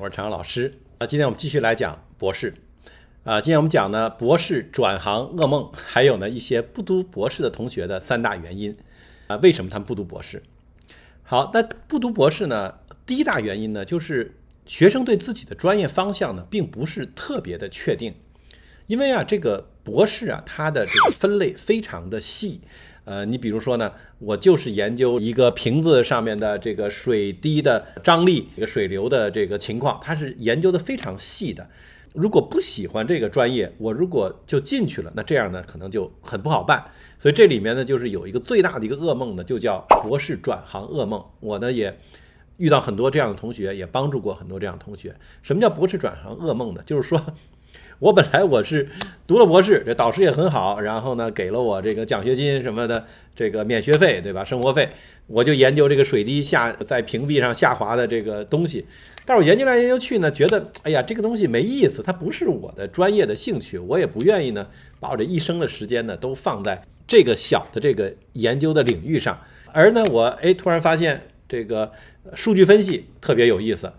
我是常老师啊，今天我们继续来讲博士啊。今天我们讲呢，博士转行噩梦，还有呢一些不读博士的同学的三大原因啊。为什么他们不读博士？好，那不读博士呢？第一大原因呢，就是学生对自己的专业方向呢，并不是特别的确定，因为啊，这个博士啊，它的这个分类非常的细。呃，你比如说呢，我就是研究一个瓶子上面的这个水滴的张力，这个水流的这个情况，它是研究的非常细的。如果不喜欢这个专业，我如果就进去了，那这样呢可能就很不好办。所以这里面呢，就是有一个最大的一个噩梦呢，就叫博士转行噩梦。我呢也遇到很多这样的同学，也帮助过很多这样的同学。什么叫博士转行噩梦呢？就是说。我本来我是读了博士，这导师也很好，然后呢给了我这个奖学金什么的，这个免学费，对吧？生活费，我就研究这个水滴下在屏壁上下滑的这个东西。但我研究来研究去呢，觉得哎呀，这个东西没意思，它不是我的专业的兴趣，我也不愿意呢把我这一生的时间呢都放在这个小的这个研究的领域上。而呢，我哎突然发现这个数据分析特别有意思。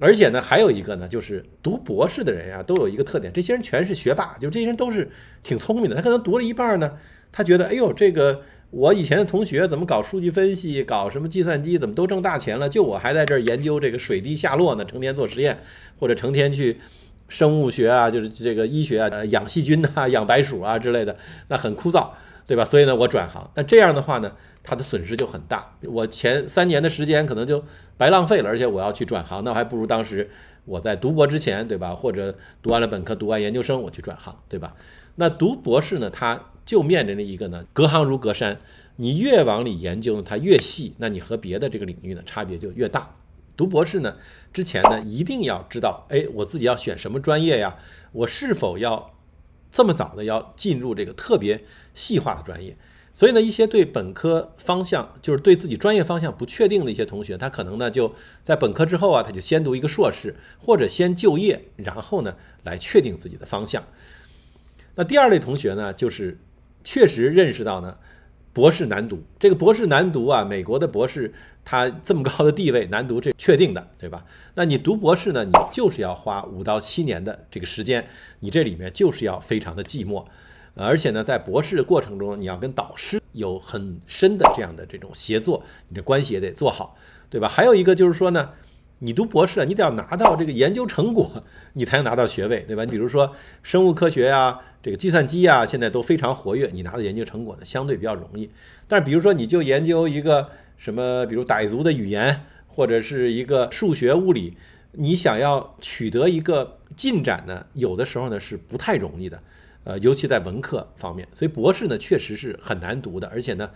而且呢，还有一个呢，就是读博士的人呀，都有一个特点，这些人全是学霸，就这些人都是挺聪明的。他可能读了一半呢，他觉得，哎呦，这个我以前的同学怎么搞数据分析、搞什么计算机，怎么都挣大钱了？就我还在这儿研究这个水滴下落呢，成天做实验，或者成天去生物学啊，就是这个医学啊，养细菌呐，养白鼠啊之类的，那很枯燥。对吧？所以呢，我转行，那这样的话呢，他的损失就很大。我前三年的时间可能就白浪费了，而且我要去转行，那还不如当时我在读博之前，对吧？或者读完了本科，读完研究生，我去转行，对吧？那读博士呢，他就面临着一个呢，隔行如隔山。你越往里研究，它越细，那你和别的这个领域呢，差别就越大。读博士呢，之前呢，一定要知道，哎，我自己要选什么专业呀？我是否要？这么早呢，要进入这个特别细化的专业，所以呢，一些对本科方向就是对自己专业方向不确定的一些同学，他可能呢就在本科之后啊，他就先读一个硕士，或者先就业，然后呢来确定自己的方向。那第二类同学呢，就是确实认识到呢。博士难读，这个博士难读啊！美国的博士，他这么高的地位，难读这确定的，对吧？那你读博士呢，你就是要花五到七年的这个时间，你这里面就是要非常的寂寞，而且呢，在博士的过程中，你要跟导师有很深的这样的这种协作，你的关系也得做好，对吧？还有一个就是说呢。你读博士，你得要拿到这个研究成果，你才能拿到学位，对吧？你比如说生物科学啊，这个计算机啊，现在都非常活跃，你拿到研究成果呢相对比较容易。但是比如说你就研究一个什么，比如傣族的语言或者是一个数学物理，你想要取得一个进展呢，有的时候呢是不太容易的。呃，尤其在文科方面，所以博士呢确实是很难读的，而且呢，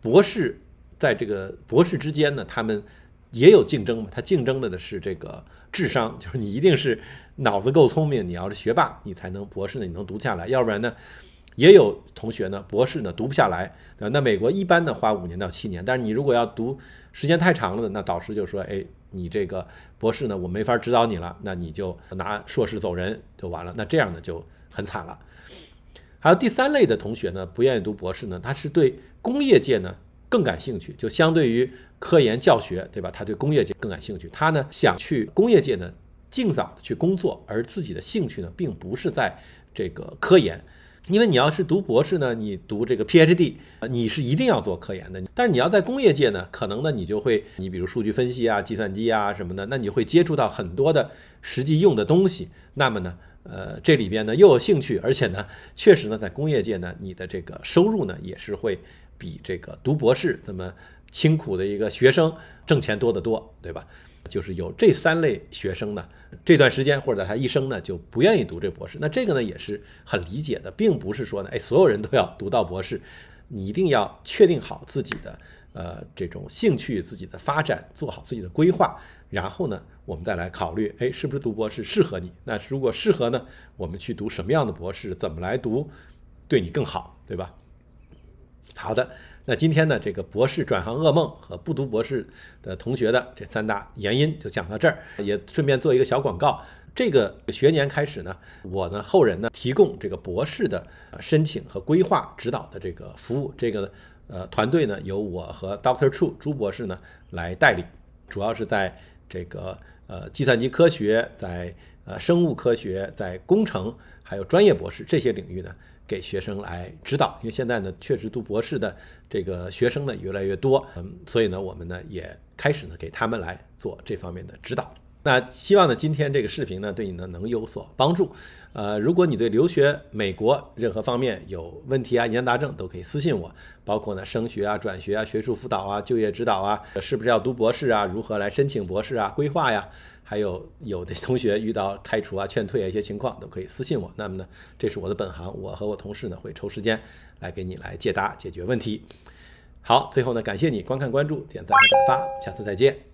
博士在这个博士之间呢，他们。也有竞争嘛，他竞争的的是这个智商，就是你一定是脑子够聪明，你要是学霸，你才能博士呢，你能读下来；要不然呢，也有同学呢，博士呢读不下来。啊，那美国一般的花五年到七年，但是你如果要读时间太长了那导师就说：“哎，你这个博士呢，我没法指导你了，那你就拿硕士走人就完了。”那这样呢就很惨了。还有第三类的同学呢，不愿意读博士呢，他是对工业界呢。更感兴趣，就相对于科研教学，对吧？他对工业界更感兴趣。他呢想去工业界呢，尽早的去工作，而自己的兴趣呢，并不是在这个科研。因为你要是读博士呢，你读这个 PhD，你是一定要做科研的。但是你要在工业界呢，可能呢，你就会，你比如数据分析啊、计算机啊什么的，那你会接触到很多的实际用的东西。那么呢，呃，这里边呢又有兴趣，而且呢，确实呢，在工业界呢，你的这个收入呢也是会。比这个读博士这么清苦的一个学生挣钱多得多，对吧？就是有这三类学生呢，这段时间或者他一生呢就不愿意读这博士。那这个呢也是很理解的，并不是说呢，哎，所有人都要读到博士，你一定要确定好自己的呃这种兴趣、自己的发展，做好自己的规划，然后呢，我们再来考虑，哎，是不是读博士适合你？那如果适合呢，我们去读什么样的博士，怎么来读，对你更好，对吧？好的，那今天呢，这个博士转行噩梦和不读博士的同学的这三大原因就讲到这儿，也顺便做一个小广告。这个学年开始呢，我呢后人呢提供这个博士的申请和规划指导的这个服务，这个呃团队呢由我和 Doctor Chu 朱博士呢来带领，主要是在这个呃计算机科学在。呃，生物科学在工程还有专业博士这些领域呢，给学生来指导。因为现在呢，确实读博士的这个学生呢越来越多，嗯，所以呢，我们呢也开始呢给他们来做这方面的指导。那希望呢，今天这个视频呢，对你呢能有所帮助。呃，如果你对留学美国任何方面有问题啊，疑难杂症都可以私信我。包括呢，升学啊、转学啊、学术辅导啊、就业指导啊，是不是要读博士啊？如何来申请博士啊？规划呀？还有有的同学遇到开除啊、劝退啊一些情况都可以私信我。那么呢，这是我的本行，我和我同事呢会抽时间来给你来解答解决问题。好，最后呢，感谢你观看、关注、点赞和转发，下次再见。